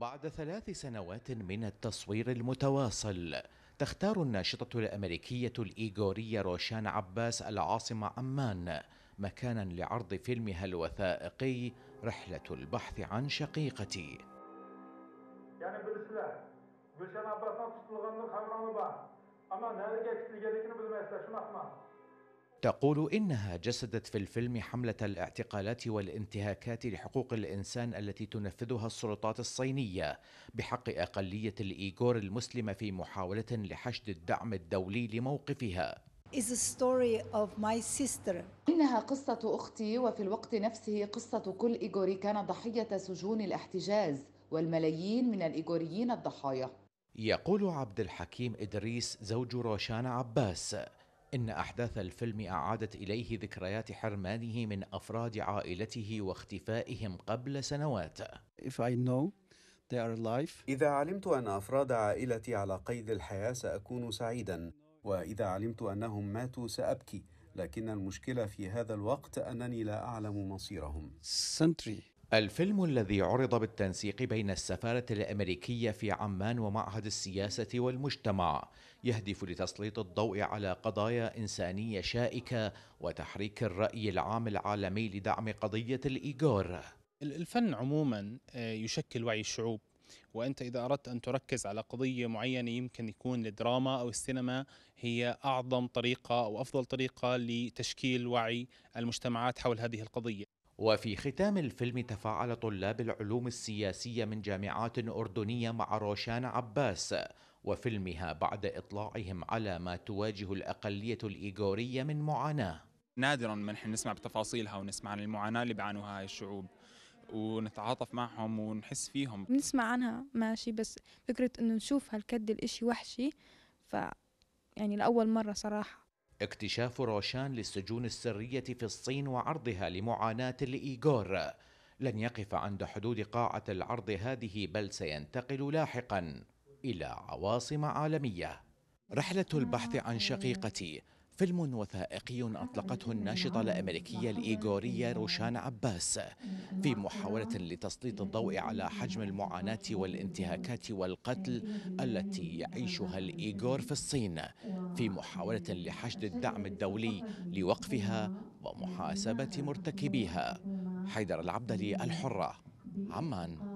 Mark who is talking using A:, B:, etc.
A: بعد ثلاث سنوات من التصوير المتواصل تختار الناشطة الأمريكية الإيغورية روشان عباس العاصمة عمان مكانا لعرض فيلمها الوثائقي رحلة البحث عن شقيقتي يعني روشان عباس أما تقول انها جسدت في الفيلم حمله الاعتقالات والانتهاكات لحقوق الانسان التي تنفذها السلطات الصينيه بحق اقليه الايغور المسلمه في محاوله لحشد الدعم الدولي لموقفها إنها قصة أختي وفي الوقت نفسه قصة كل إيغوري كان ضحية سجون الاحتجاز والملايين من الإيغوريين الضحايا يقول عبد الحكيم إدريس زوج روشان عباس إن أحداث الفيلم أعادت إليه ذكريات حرمانه من أفراد عائلته واختفائهم قبل سنوات. If I know they are alive. إذا علمت أن أفراد عائلتي على قيد الحياة سأكون سعيدا، وإذا علمت أنهم ماتوا سأبكي، لكن المشكلة في هذا الوقت أنني لا أعلم مصيرهم. Century. الفيلم الذي عرض بالتنسيق بين السفارة الأمريكية في عمان ومعهد السياسة والمجتمع يهدف لتسليط الضوء على قضايا إنسانية شائكة وتحريك الرأي العام العالمي لدعم قضية الإيغور الفن عموما آه، يشكل وعي الشعوب وانت اذا اردت ان تركز على قضيه معينه يمكن يكون الدراما او السينما هي اعظم طريقه او افضل طريقه لتشكيل وعي المجتمعات حول هذه القضيه وفي ختام الفيلم تفاعل طلاب العلوم السياسية من جامعات أردنية مع روشان عباس وفيلمها بعد إطلاعهم على ما تواجه الأقلية الإيغورية من معاناة نادرا ما نحن نسمع بتفاصيلها ونسمع عن المعاناة اللي بيعانوها هاي الشعوب ونتعاطف معهم ونحس فيهم نسمع عنها ماشي بس فكرة إنه نشوف هالكد الإشي وحشي ف يعني لأول مرة صراحة اكتشاف روشان للسجون السرية في الصين وعرضها لمعاناة الإيغور لن يقف عند حدود قاعة العرض هذه بل سينتقل لاحقا إلى عواصم عالمية رحلة البحث عن شقيقتي فيلم وثائقي أطلقته الناشطة الأمريكية الإيغورية روشان عباس في محاولة لتسليط الضوء على حجم المعاناة والانتهاكات والقتل التي يعيشها الإيغور في الصين في محاولة لحشد الدعم الدولي لوقفها ومحاسبة مرتكبيها حيدر العبدلي الحرة عمان